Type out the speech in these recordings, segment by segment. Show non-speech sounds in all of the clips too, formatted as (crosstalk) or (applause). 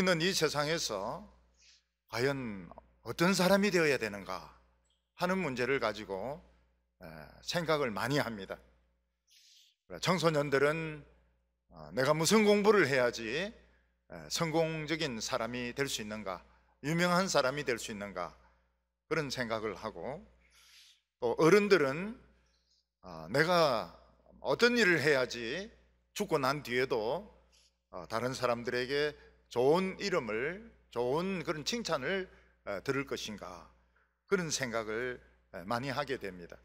우리는 이 세상에서 과연 어떤 사람이 되어야 되는가 하는 문제를 가지고 생각을 많이 합니다. 청소년들은 어, 내가 무슨 공부를 해야지 성공적인 사람이 될 수 있는가, 유명한 사람이 될 수 있는가 그런 생각을 하고 또 어른들은 어, 내가 어떤 일을 해야지 죽고 난 뒤에도 어, 다른 사람들에게 좋은 이름을 좋은 그런 칭찬을 어, 들을 것인가 그런 생각을 어, 많이 하게 됩니다.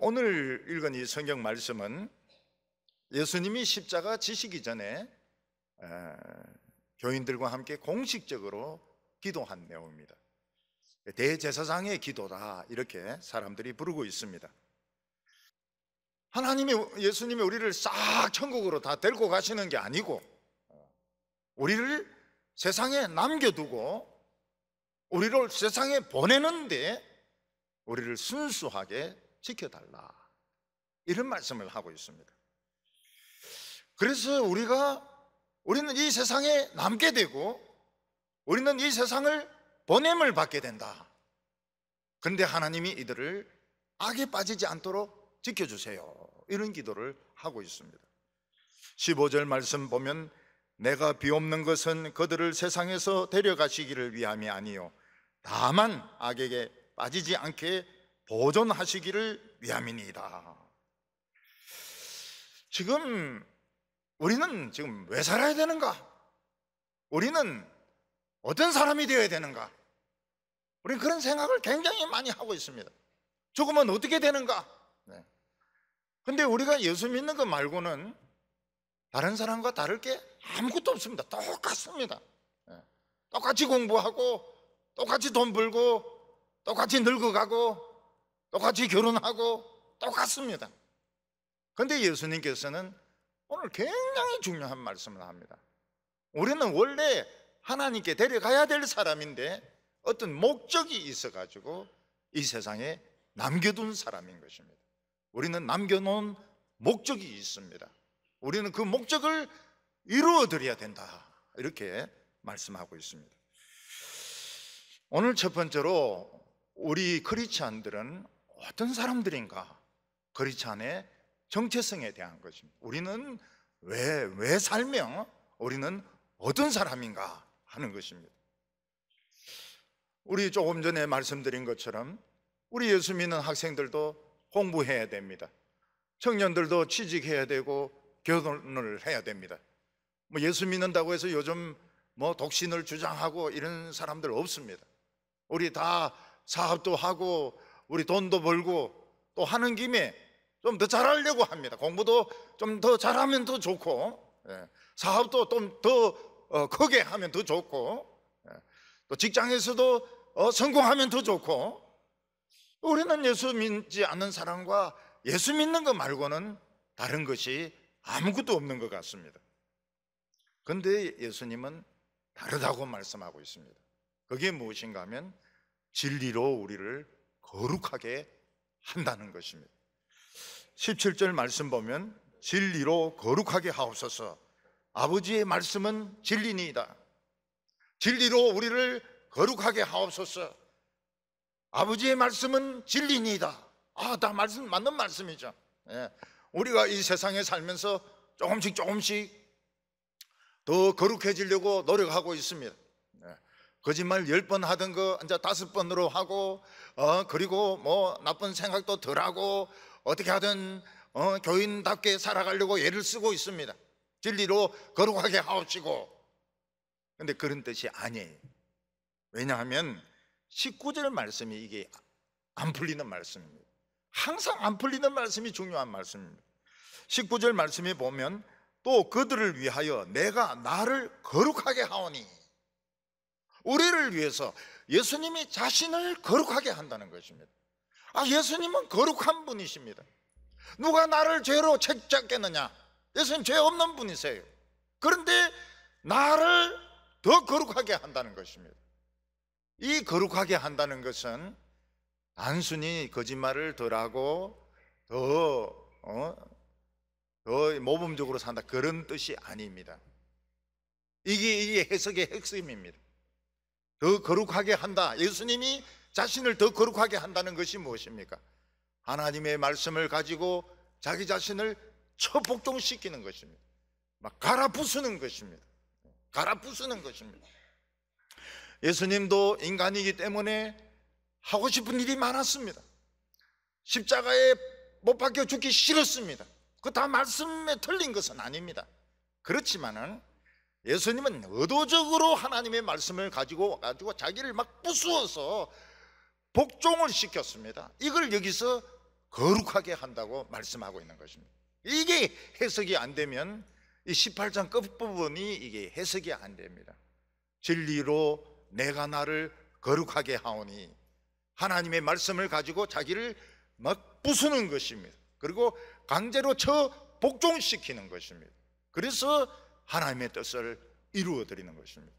오늘 읽은 이 성경 말씀은 예수님이 십자가 지시기 전에 어, 교인들과 함께 공식적으로 기도한 내용입니다. 대제사장의 기도다 이렇게 사람들이 부르고 있습니다. 하나님이 예수님이 우리를 싹 천국으로 다 데리고 가시는 게 아니고 우리를 세상에 남겨두고 우리를 세상에 보내는데 우리를 순수하게 지켜달라. 이런 말씀을 하고 있습니다. 그래서 우리가 우리는 이 세상에 남게 되고 우리는 이 세상을 보냄을 받게 된다. 그런데 하나님이 이들을 악에 빠지지 않도록 지켜주세요. 이런 기도를 하고 있습니다. 15절 말씀 보면 내가 비옵는 것은 그들을 세상에서 데려가시기를 위함이 아니요 다만 악에게 빠지지 않게 보존하시기를 위함이니이다. 지금 우리는 지금 왜 살아야 되는가? 우리는 어떤 사람이 되어야 되는가? 우리 그런 생각을 굉장히 많이 하고 있습니다. 조금은 어떻게 되는가? 그런데 네. 우리가 예수 믿는 것 말고는 다른 사람과 다를 게 아무것도 없습니다. 똑같습니다. 예. 똑같이 공부하고, 똑같이 돈 벌고, 똑같이 늙어가고, 똑같이 결혼하고, 똑같습니다. 그데 예수님께서는 오늘 굉장히 중요한 말씀을 합니다. 우리는 원래 하나님께 데려가야 될 사람인데 어떤 목적이 있어가지고 이 세상에 남겨둔 사람인 것입니다. 우리는 남겨놓은 목적이 있습니다. 우리는 그 목적을 이루어드려야 된다. 이렇게 말씀하고 있습니다. 오늘 첫 번째로 우리 크리스찬들은 어떤 사람들인가? 크리스찬의 정체성에 대한 것입니다. 우리는 왜, 왜 살며 우리는 어떤 사람인가 하는 것입니다. 우리 조금 전에 말씀드린 것처럼 우리 예수 믿는 학생들도 공부해야 됩니다. 청년들도 취직해야 되고 결혼을 해야 됩니다. 뭐 예수 믿는다고 해서 요즘 뭐 독신을 주장하고 이런 사람들 없습니다. 우리 다 사업도 하고 우리 돈도 벌고 또 하는 김에 좀 더 잘하려고 합니다. 공부도 좀 더 잘하면 더 좋고 예, 사업도 좀더 어, 크게 하면 더 좋고 예, 또 직장에서도 어, 성공하면 더 좋고 우리는 예수 믿지 않는 사람과 예수 믿는 것 말고는 다른 것이 아무것도 없는 것 같습니다. 그런데 예수님은 다르다고 말씀하고 있습니다. 그게 무엇인가 하면 진리로 우리를 거룩하게 한다는 것입니다. 17절 말씀 보면 진리로 거룩하게 하옵소서 아버지의 말씀은 진리니이다. 진리로 우리를 거룩하게 하옵소서 아버지의 말씀은 진리니이다. 아, 다 말씀, 맞는 말씀이죠. 예. 우리가 이 세상에 살면서 조금씩 조금씩 더 거룩해지려고 노력하고 있습니다. 네. 거짓말 10번 하던 거 이제 5번으로 하고 어 그리고 뭐 나쁜 생각도 덜 하고 어떻게 하든 어 교인답게 살아가려고 애를 쓰고 있습니다. 진리로 거룩하게 하옵시고. 근데 그런 뜻이 아니에요. 왜냐하면 19절 말씀이 이게 안 풀리는 말씀입니다. 항상 안 풀리는 말씀이 중요한 말씀입니다. 19절 말씀에 보면 또 그들을 위하여 내가 나를 거룩하게 하오니 우리를 위해서 예수님이 자신을 거룩하게 한다는 것입니다. 아, 예수님은 거룩한 분이십니다. 누가 나를 죄로 책잡겠느냐? 예수님 죄 없는 분이세요. 그런데 나를 더 거룩하게 한다는 것입니다. 이 거룩하게 한다는 것은 단순히 거짓말을 덜하고 더, 어? 더 모범적으로 산다. 그런 뜻이 아닙니다. 이게, 이게 해석의 핵심입니다. 더 거룩하게 한다. 예수님이 자신을 더 거룩하게 한다는 것이 무엇입니까? 하나님의 말씀을 가지고 자기 자신을 처복종시키는 것입니다. 막 갈아부수는 것입니다. 갈아부수는 것입니다. 예수님도 인간이기 때문에 하고 싶은 일이 많았습니다. 십자가에 못 박혀 죽기 싫었습니다. 그 다 말씀에 틀린 것은 아닙니다. 그렇지만은 예수님은 의도적으로 하나님의 말씀을 가지고 가지고 자기를 막 부수어서 복종을 시켰습니다. 이걸 여기서 거룩하게 한다고 말씀하고 있는 것입니다. 이게 해석이 안 되면 이 18장 끝부분이 이게 해석이 안 됩니다. 진리로 내가 나를 거룩하게 하오니 하나님의 말씀을 가지고 자기를 막 부수는 것입니다. 그리고 강제로 쳐 복종시키는 것입니다. 그래서 하나님의 뜻을 이루어 드리는 것입니다.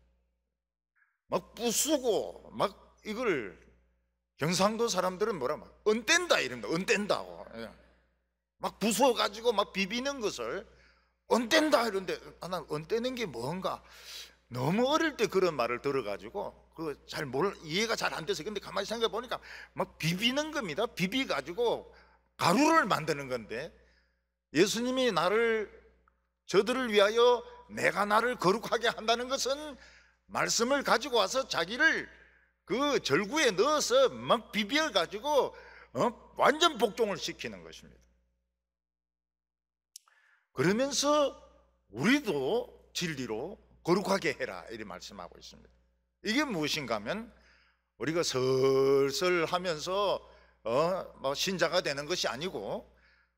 막 부수고 막 이걸 경상도 사람들은 뭐라 막 언뗀다 이럽다 언뗀다고 예. 막 부숴 가지고 막 비비는 것을 언뗀다 이런데 나는 아, 언떼는 게 뭔가 너무 어릴 때 그런 말을 들어가지고 그잘 몰, 이해가 잘 안 돼서. 근데 가만히 생각해 보니까 막 비비는 겁니다. 비비가지고 가루를 만드는 건데 예수님이 나를, 저들을 위하여 내가 나를 거룩하게 한다는 것은 말씀을 가지고 와서 자기를 그 절구에 넣어서 막 비벼가지고 어? 완전 복종을 시키는 것입니다. 그러면서 우리도 진리로 거룩하게 해라 이렇게 말씀하고 있습니다. 이게 무엇인가 하면 우리가 슬슬 하면서 어, 뭐 신자가 되는 것이 아니고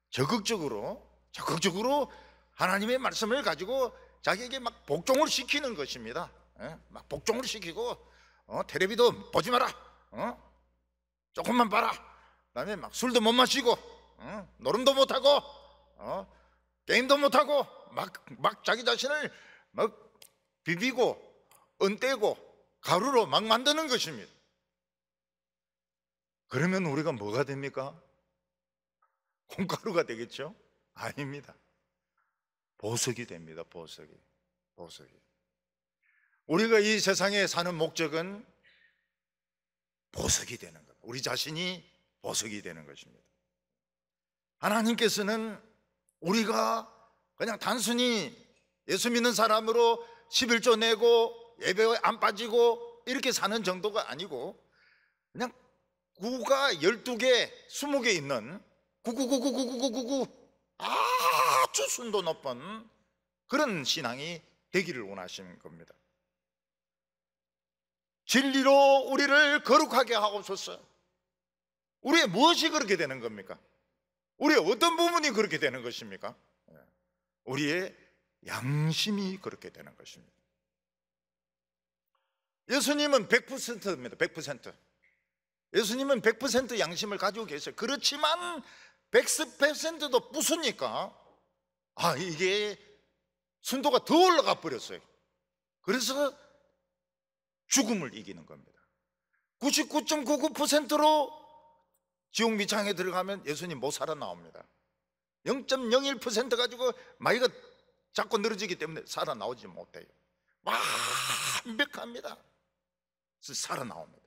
적극적으로 적극적으로 하나님의 말씀을 가지고 자기에게 막 복종을 시키는 것입니다. 예? 막 복종을 시키고 어, 테레비도 보지 마라. 어? 조금만 봐라. 그다음에 막 술도 못 마시고 어? 노름도 못 하고 어? 게임도 못 하고 막 막 자기 자신을 막 비비고 은떼고 가루로 막 만드는 것입니다. 그러면 우리가 뭐가 됩니까? 콩가루가 되겠죠? 아닙니다. 보석이 됩니다. 보석이. 보석이. 우리가 이 세상에 사는 목적은 보석이 되는 겁니다. 우리 자신이 보석이 되는 것입니다. 하나님께서는 우리가 그냥 단순히 예수 믿는 사람으로 11조 내고 예배에 안 빠지고 이렇게 사는 정도가 아니고 그냥 구가 12개, 20개 있는 구구구구구구구구 아주 순도 높은 그런 신앙이 되기를 원하시는 겁니다. 진리로 우리를 거룩하게 하옵소서. 우리의 무엇이 그렇게 되는 겁니까? 우리의 어떤 부분이 그렇게 되는 것입니까? 예. 우리의 양심이 그렇게 되는 것입니다. 예수님은 100%입니다. 100%. 예수님은 100% 양심을 가지고 계세요. 그렇지만 100%도 부수니까 아, 이게 순도가 더 올라가 버렸어요. 그래서 죽음을 이기는 겁니다. 99.99%로 지옥 미창에 들어가면 예수님 못 살아나옵니다. 0.01% 가지고 마이가 자꾸 늘어지기 때문에 살아나오지 못해요. 완벽합니다. 살아나옵니다.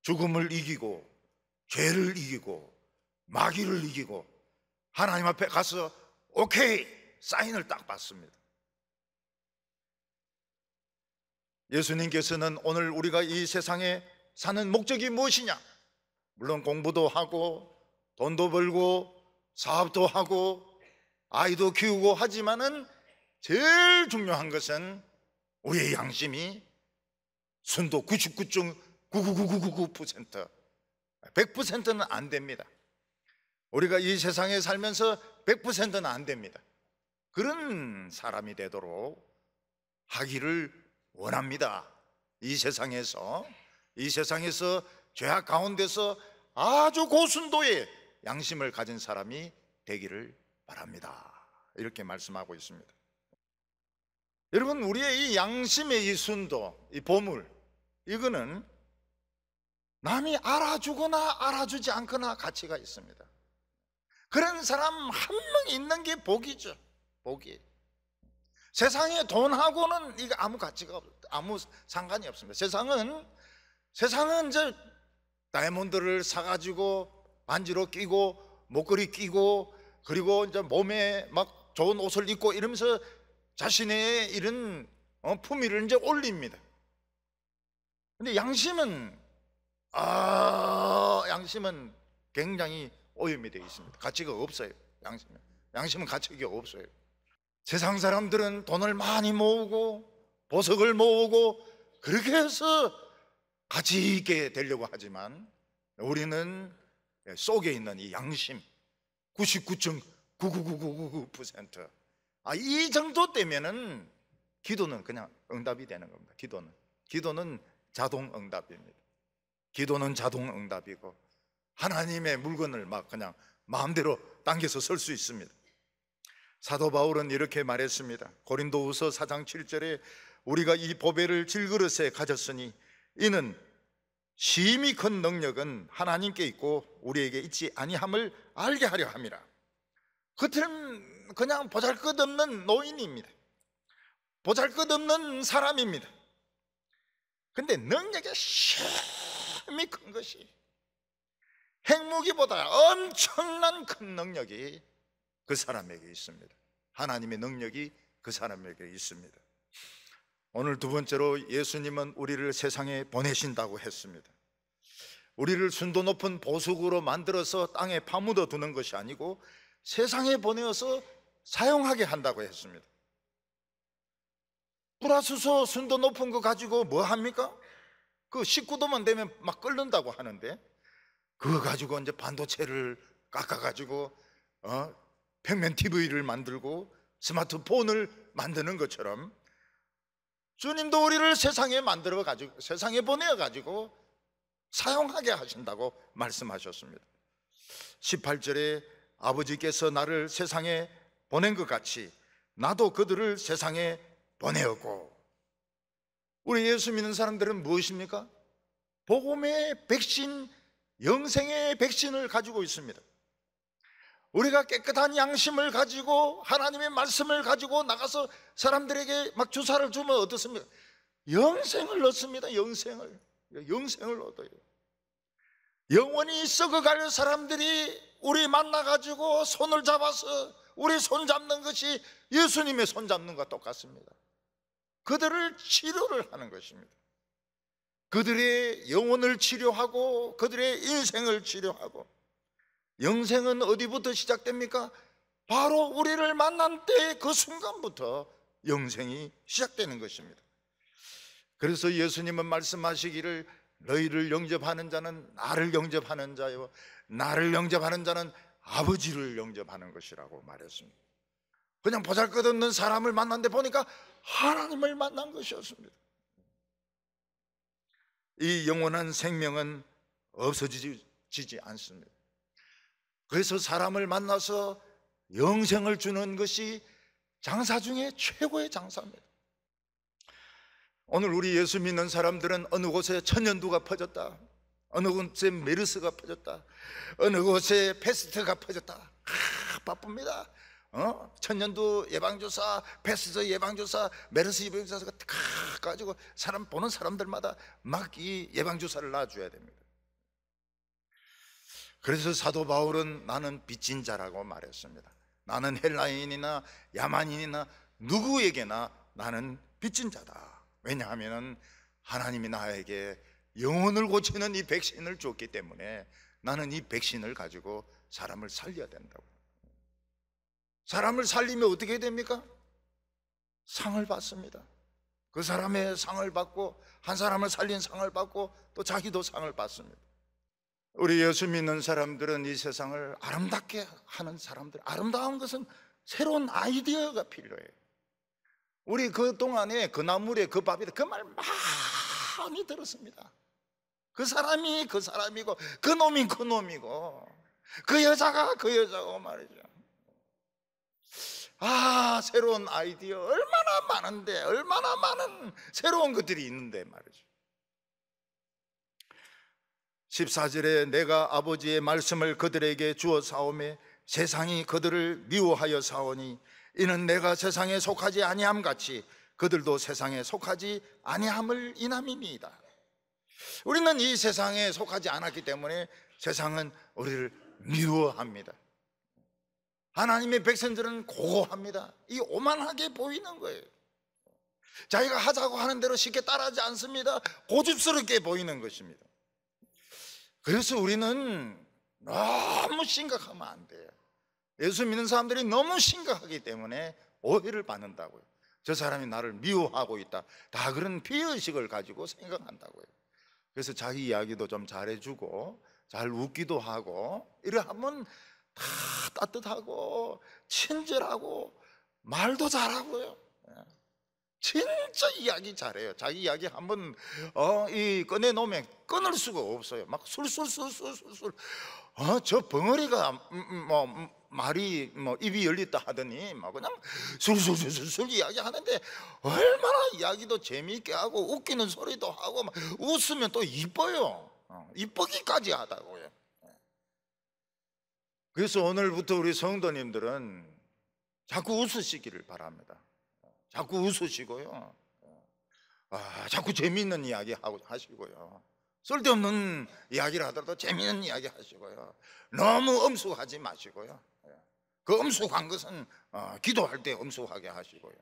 죽음을 이기고, 죄를 이기고, 마귀를 이기고, 하나님 앞에 가서 오케이! 사인을 딱 받습니다. 예수님께서는 오늘 우리가 이 세상에 사는 목적이 무엇이냐? 물론 공부도 하고, 돈도 벌고, 사업도 하고, 아이도 키우고 하지만은 제일 중요한 것은 우리의 양심이 순도 99.99999% 100%는 안 됩니다. 우리가 이 세상에 살면서 100%는 안 됩니다. 그런 사람이 되도록 하기를 원합니다. 이 세상에서 이 세상에서 죄악 가운데서 아주 고순도의 양심을 가진 사람이 되기를 바랍니다. 이렇게 말씀하고 있습니다. 여러분 우리의 이 양심의 이 순도, 이 보물 이거는 남이 알아주거나 알아주지 않거나 가치가 있습니다. 그런 사람 한 명 있는 게 복이죠. 복이. 세상에 돈하고는 이거 아무 가치가 없, 아무 상관이 없습니다. 세상은 세상은 이제 다이몬드를 사가지고 반지로 끼고 목걸이 끼고 그리고 이제 몸에 막 좋은 옷을 입고 이러면서 자신의 이런 어, 품위를 이제 올립니다. 근데 양심은 아 양심은 굉장히 오염이 되어 있습니다. 가치가 없어요. 양심은 양심은 가치가 없어요. 세상 사람들은 돈을 많이 모으고 보석을 모으고 그렇게 해서 가치 있게 되려고 하지만 우리는 속에 있는 이 양심 99.99999% 아, 이 정도 되면은 기도는 그냥 응답이 되는 겁니다. 기도는 기도는 자동 응답입니다. 기도는 자동 응답이고 하나님의 물건을 막 그냥 마음대로 당겨서 설 수 있습니다. 사도 바울은 이렇게 말했습니다. 고린도후서 4장 7절에 우리가 이 보배를 질그릇에 가졌으니 이는 심히 큰 능력은 하나님께 있고 우리에게 있지 아니함을 알게 하려 함이라. 그들은 그냥 보잘것없는 노인입니다. 보잘것없는 사람입니다. 근데 능력이 심이큰 것이 핵무기보다 엄청난 큰 능력이 그 사람에게 있습니다. 하나님의 능력이 그 사람에게 있습니다. 오늘 두 번째로 예수님은 우리를 세상에 보내신다고 했습니다. 우리를 순도 높은 보석으로 만들어서 땅에 파묻어 두는 것이 아니고 세상에 보내어서 사용하게 한다고 했습니다. 불화수소 순도 높은 거 가지고 뭐 합니까? 그 19도만 되면 막 끓는다고 하는데 그거 가지고 이제 반도체를 깎아 가지고 어? 평면 TV를 만들고 스마트폰을 만드는 것처럼 주님도 우리를 세상에 만들어 가지고 세상에 보내어 가지고 사용하게 하신다고 말씀하셨습니다. 18절에 아버지께서 나를 세상에 보낸 것 같이 나도 그들을 세상에 보내었고 우리 예수 믿는 사람들은 무엇입니까? 복음의 백신, 영생의 백신을 가지고 있습니다. 우리가 깨끗한 양심을 가지고 하나님의 말씀을 가지고 나가서 사람들에게 막 주사를 주면 어떻습니까? 영생을 얻습니다. 영생을. 영생을 얻어요. 영원히 썩어갈 사람들이 우리 만나가지고 손을 잡아서 우리 손 잡는 것이 예수님의 손 잡는 것과 똑같습니다. 그들을 치료를 하는 것입니다. 그들의 영혼을 치료하고 그들의 인생을 치료하고 영생은 어디부터 시작됩니까? 바로 우리를 만난 때 그 순간부터 영생이 시작되는 것입니다. 그래서 예수님은 말씀하시기를 너희를 영접하는 자는 나를 영접하는 자요 나를 영접하는 자는 아버지를 영접하는 것이라고 말했습니다. 그냥 보잘것없는 사람을 만났는데 보니까 하나님을 만난 것이었습니다. 이 영원한 생명은 없어지지 않습니다. 그래서 사람을 만나서 영생을 주는 것이 장사 중에 최고의 장사입니다. 오늘 우리 예수 믿는 사람들은 어느 곳에 천연두가 퍼졌다. 어느 곳에 메르스가 퍼졌다. 어느 곳에 패스트가 퍼졌다. 아, 바쁩니다. 어? 천년도 예방조사, 패스서 예방조사, 메르스 예방조사가 탁 가지고 사람 보는 사람들마다 막 이 예방조사를 놔줘야 됩니다. 그래서 사도 바울은 나는 빚진 자라고 말했습니다. 나는 헬라인이나 야만인이나 누구에게나 나는 빚진 자다. 왜냐하면 하나님이 나에게 영혼을 고치는 이 백신을 줬기 때문에 나는 이 백신을 가지고 사람을 살려야 된다고. 사람을 살리면 어떻게 됩니까? 상을 받습니다. 그 사람의 상을 받고 한 사람을 살린 상을 받고 또 자기도 상을 받습니다. 우리 예수 믿는 사람들은 이 세상을 아름답게 하는 사람들, 아름다운 것은 새로운 아이디어가 필요해요. 우리 그 동안에 그 나물에 그밥이그말 많이 들었습니다. 그 사람이 그 사람이고 그 놈이 그 놈이고 그 여자가 그 여자고 말이죠. 아, 새로운 아이디어 얼마나 많은데, 얼마나 많은 새로운 것들이 있는데 말이죠. 14절에 내가 아버지의 말씀을 그들에게 주어 사오매 세상이 그들을 미워하여 사오니 이는 내가 세상에 속하지 아니함 같이 그들도 세상에 속하지 아니함을 인함입니다 우리는 이 세상에 속하지 않았기 때문에 세상은 우리를 미워합니다. 하나님의 백성들은 고고합니다. 이 오만하게 보이는 거예요. 자기가 하자고 하는 대로 쉽게 따라하지 않습니다. 고집스럽게 보이는 것입니다. 그래서 우리는 너무 심각하면 안 돼요. 예수 믿는 사람들이 너무 심각하기 때문에 오해를 받는다고요. 저 사람이 나를 미워하고 있다. 다 그런 피의식을 가지고 생각한다고요. 그래서 자기 이야기도 좀 잘해주고, 잘 웃기도 하고, 이러하면 다 따뜻하고 친절하고 말도 잘하고요. 예. 진짜 이야기 잘해요. 자기 이야기 한번 어, 이 꺼내 놓으면 끊을 수가 없어요. 막 술술술술술술. 어, 저 벙어리가 음, 음, 뭐 음, 말이 뭐 입이 열렸다 하더니 막 뭐 그냥 술술술술 이야기하는데 얼마나 이야기도 재미있게 하고 웃기는 소리도 하고 막 웃으면 또 이뻐요. 어, 이쁘기까지 하다고요. 그래서 오늘부터 우리 성도님들은 자꾸 웃으시기를 바랍니다. 자꾸 웃으시고요. 아, 자꾸 재미있는 이야기 하시고요 쓸데없는 이야기를 하더라도 재미있는 이야기 하시고요. 너무 엄숙하지 마시고요. 그 엄숙한 것은 어, 기도할 때 엄숙하게 하시고요.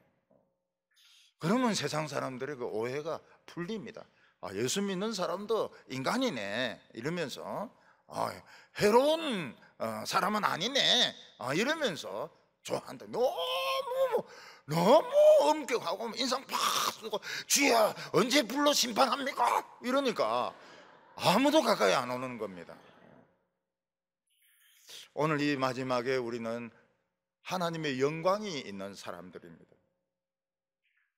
그러면 세상 사람들의 그 오해가 풀립니다. 아, 예수 믿는 사람도 인간이네 이러면서 아, 해로운 어, 사람은 아니네 어, 이러면서 저한테 너무 너무 엄격하고 인상 팍 쓰고 주야 언제 불러 심판합니까? 이러니까 아무도 가까이 안 오는 겁니다 오늘 이 마지막에 우리는 하나님의 영광이 있는 사람들입니다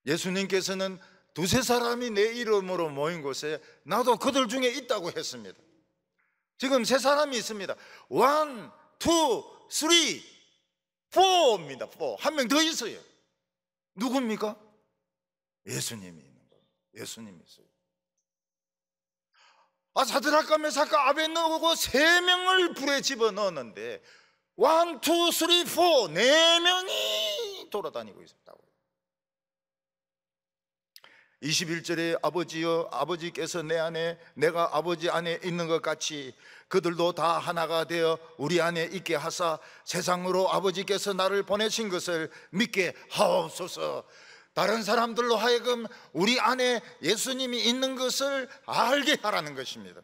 예수님께서는 두세 사람이 내 이름으로 모인 곳에 나도 그들 중에 있다고 했습니다 지금 세 사람이 있습니다. 원, 투, 쓰리, 포입니다. 포. 한 명 더 있어요. 누굽니까? 예수님이 있는 겁니다. 예수님이 있어요. 아, 사드락과 메사카 아벤노고 세 명을 불에 집어 넣었는데, 원, 투, 쓰리, 포, 네 명이 돌아다니고 있었다고 21절에 아버지여 아버지께서 내 안에 내가 아버지 안에 있는 것 같이 그들도 다 하나가 되어 우리 안에 있게 하사 세상으로 아버지께서 나를 보내신 것을 믿게 하옵소서. 다른 사람들로 하여금 우리 안에 예수님이 있는 것을 알게 하라는 것입니다.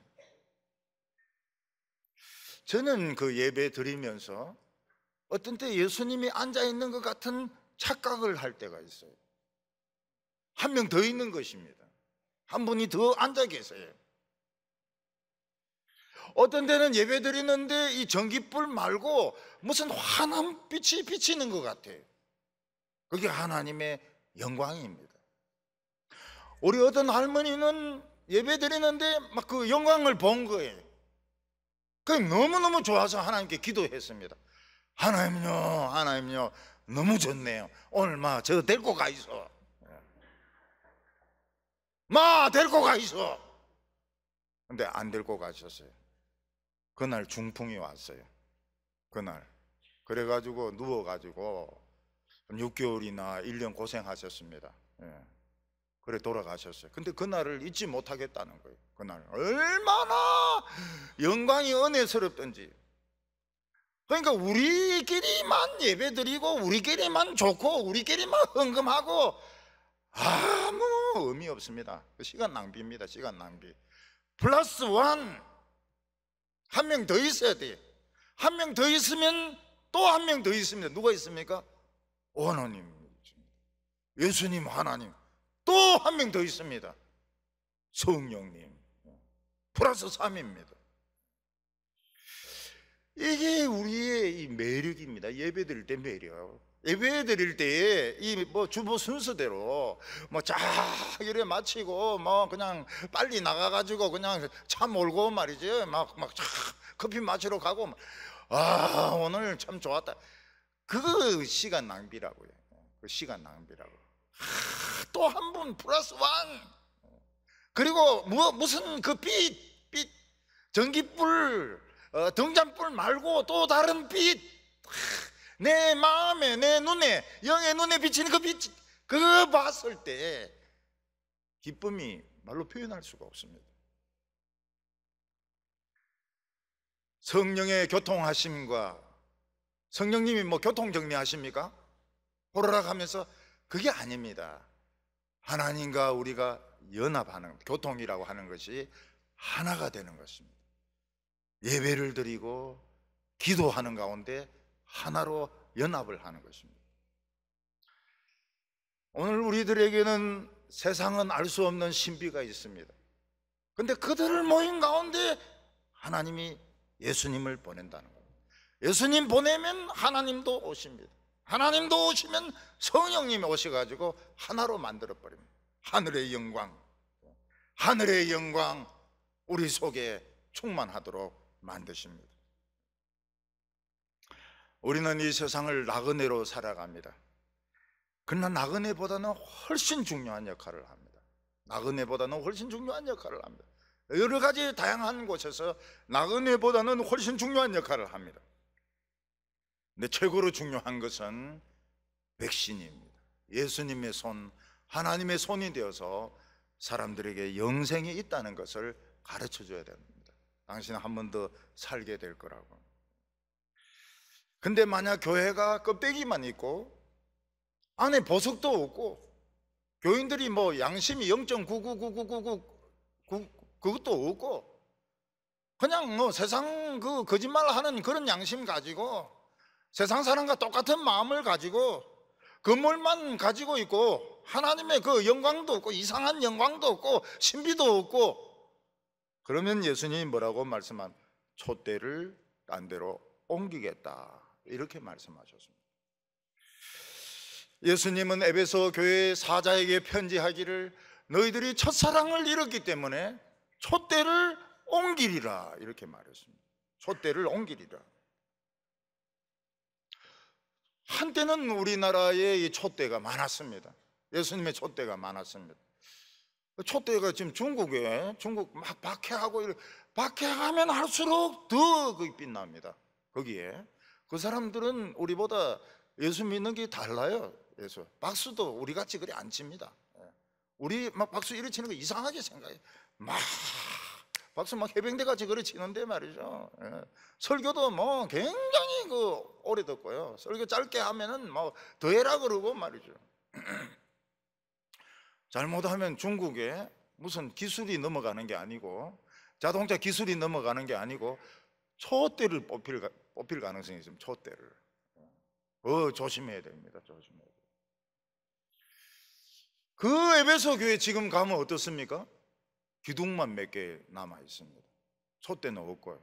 저는 그 예배 드리면서 어떤 때 예수님이 앉아 있는 것 같은 착각을 할 때가 있어요. 한명더 있는 것입니다. 한 분이 더 앉아 계세요. 어떤 때는 예배 드리는데 이 전기불 말고 무슨 환한 빛이 비치는 것 같아요. 그게 하나님의 영광입니다. 우리 어떤 할머니는 예배 드리는데 막 그 영광을 본 거예요. 그 너무너무 좋아서 하나님께 기도했습니다. 하나님요, 하나님요, 너무 좋네요. 오늘 막저 데리고 가 있어. 마 데리고 가 있어. 근데 안 데리고 가셨어요. 그날 중풍이 왔어요. 그날. 그래가지고 누워가지고 6개월이나 1년 고생하셨습니다. 예. 그래 돌아가셨어요. 근데 그날을 잊지 못하겠다는 거예요. 그날 얼마나 영광이 은혜스럽던지. 그러니까 우리끼리만 예배드리고 우리끼리만 좋고 우리끼리만 헌금하고 아무 의미 없습니다. 그 시간 낭비입니다. 시간 낭비. 플러스 원! 한명 더 있어야 돼. 한 명 더 있으면 또 한 명 더 있습니다. 누가 있습니까? 원호님. 예수님 하나님. 또 한 명 더 있습니다. 성령님. 플러스 3입니다. 이게 우리 매력입니다. 예배 드릴 때 매력. 예배 드릴 때 이 뭐 주보 순서대로 뭐 쫙 이래 마치고 뭐 그냥 빨리 나가가지고 그냥 차 몰고 말이지 막막쫙 커피 마시러 가고 아 오늘 참 좋았다. 그 시간 낭비라고요. 그 시간 낭비라고. 아, 또한 분 플러스 왕. 그리고 뭐 무슨 그 빛 빛 전기불 어, 등잔불 말고 또 다른 빛. 내 마음에, 내 눈에, 영의 눈에 비치는 그 빛, 그거 봤을 때 기쁨이 말로 표현할 수가 없습니다. 성령의 교통하심과 성령님이 뭐 교통 정리하십니까? 호로락 하면서 그게 아닙니다. 하나님과 우리가 연합하는 교통이라고 하는 것이 하나가 되는 것입니다. 예배를 드리고 기도하는 가운데 하나로 연합을 하는 것입니다. 오늘 우리들에게는 세상은 알 수 없는 신비가 있습니다. 근데 그들을 모인 가운데 하나님이 예수님을 보낸다는 겁니다. 예수님 보내면 하나님도 오십니다. 하나님도 오시면 성령님이 오셔가지고 하나로 만들어버립니다. 하늘의 영광, 하늘의 영광 우리 속에 충만하도록 만드십니다. 우리는 이 세상을 나그네로 살아갑니다. 그러나 나그네보다는 훨씬 중요한 역할을 합니다. 나그네보다는 훨씬 중요한 역할을 합니다. 여러 가지 다양한 곳에서 나그네보다는 훨씬 중요한 역할을 합니다. 근데 최고로 중요한 것은 백신입니다. 예수님의 손, 하나님의 손이 되어서 사람들에게 영생이 있다는 것을 가르쳐 줘야 됩니다. 당신은 한 번 더 살게 될 거라고. 근데 만약 교회가 껍데기만 있고 안에 보석도 없고 교인들이 뭐 양심이 0.9999999 그것도 없고 그냥 뭐 세상 그 거짓말 하는 그런 양심 가지고 세상 사람과 똑같은 마음을 가지고 건물만 가지고 있고 하나님의 그 영광도 없고 이상한 영광도 없고 신비도 없고 그러면 예수님이 뭐라고 말씀한 촛대를 딴 데로 옮기겠다 이렇게 말씀하셨습니다. 예수님은 에베소 교회 사자에게 편지하기를 너희들이 첫사랑을 잃었기 때문에 촛대를 옮기리라 이렇게 말했습니다. 촛대를 옮기리라. 한때는 우리나라에 이 촛대가 많았습니다. 예수님의 촛대가 많았습니다. 초대가 지금 중국에 중국 막 박해하고 박해하면 할수록 더 거기 빛납니다. 거기에 그 사람들은 우리보다 예수 믿는 게 달라요. 예수 박수도 우리 같이 그리 안 칩니다. 예. 우리 막 박수 이래 치는 거 이상하게 생각해. 막 박수 막 해병대 같이 그리 치는데 말이죠. 예. 설교도 뭐 굉장히 그 오래 듣고요. 설교 짧게 하면은 뭐 더해라 그러고 말이죠. (clears throat) 잘못하면 중국에 무슨 기술이 넘어가는 게 아니고 자동차 기술이 넘어가는 게 아니고 초대를 뽑힐, 뽑힐 가능성이 있으면 초대를. 어, 조심해야 됩니다. 조심해야 됩니그 에베소 교회 지금 가면 어떻습니까? 기둥만 몇 개 남아 있습니다. 초대는 없고요.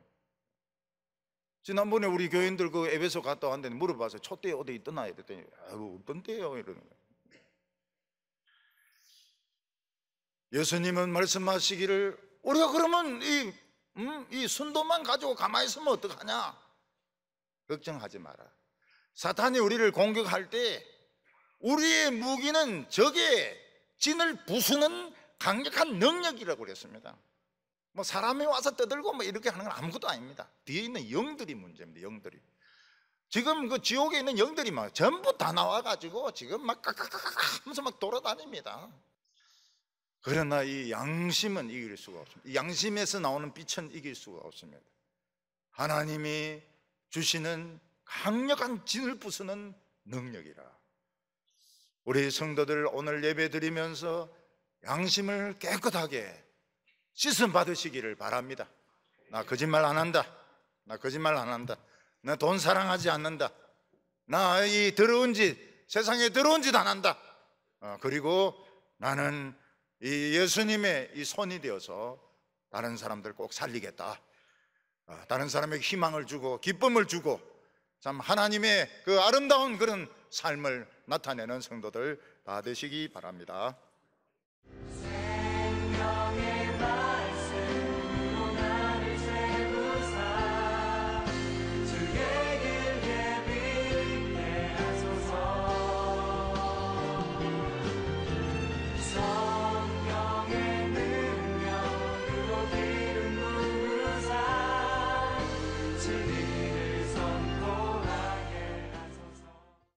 지난번에 우리 교인들 그 에베소 갔다 왔는데 물어봐서 초대 어디 있더나 이랬더니 아유 없던데요 이러는 거예요. 예수님은 말씀하시기를 우리가 그러면 이, 음, 이 순도만 가지고 가만히 있으면 어떡하냐? 걱정하지 마라. 사탄이 우리를 공격할 때 우리의 무기는 적의 진을 부수는 강력한 능력이라고 그랬습니다. 뭐 사람이 와서 떠들고 뭐 이렇게 하는 건 아무것도 아닙니다. 뒤에 있는 영들이 문제입니다. 영들이. 지금 그 지옥에 있는 영들이 막 전부 다 나와가지고 지금 막 까까까까 하면서 막 돌아다닙니다. 그러나 이 양심은 이길 수가 없습니다. 양심에서 나오는 빛은 이길 수가 없습니다. 하나님이 주시는 강력한 진을 부수는 능력이라. 우리 성도들 오늘 예배 드리면서 양심을 깨끗하게 씻음 받으시기를 바랍니다. 나 거짓말 안 한다. 나 거짓말 안 한다. 나 돈 사랑하지 않는다. 나 이 더러운 짓, 세상에 더러운 짓 안 한다. 어, 그리고 나는 이 예수님의 이 손이 되어서 다른 사람들 꼭 살리겠다. 아, 다른 사람에게 희망을 주고 기쁨을 주고 참 하나님의 그 아름다운 그런 삶을 나타내는 성도들 다 되시기 바랍니다. 생명의